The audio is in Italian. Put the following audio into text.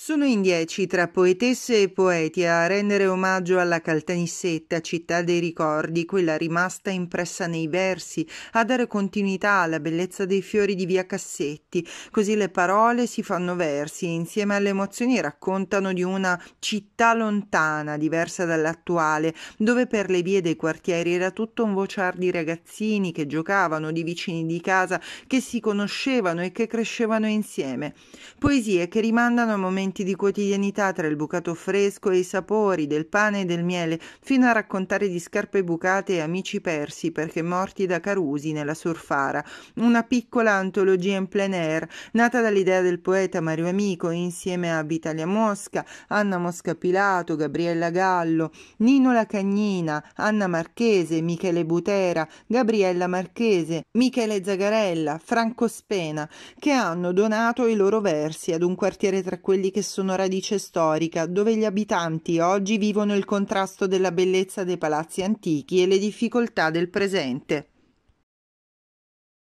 Sono in dieci tra poetesse e poeti a rendere omaggio alla Caltanissetta, città dei ricordi, quella rimasta impressa nei versi, a dare continuità alla bellezza dei fiori di via Cassetti, così le parole si fanno versi e insieme alle emozioni raccontano di una città lontana, diversa dall'attuale, dove per le vie dei quartieri era tutto un vociar di ragazzini che giocavano, di vicini di casa che si conoscevano e che crescevano insieme. Poesie che rimandano a momenti momenti di quotidianità tra il bucato fresco e i sapori del pane e del miele, fino a raccontare di scarpe bucate e amici persi perché morti da Carusi nella Surfara, una piccola antologia in plein air, nata dall'idea del poeta Mario Amico insieme a Vitalia Mosca, Anna Mosca Pilato, Gabriella Gallo, Nino La Cagnina, Anna Marchese, Michele Butera, Gabriella Marchese, Michele Zagarella, Franco Spena, che hanno donato i loro versi ad un quartiere tra quelli che che sono radice storica, dove gli abitanti oggi vivono il contrasto della bellezza dei palazzi antichi e le difficoltà del presente.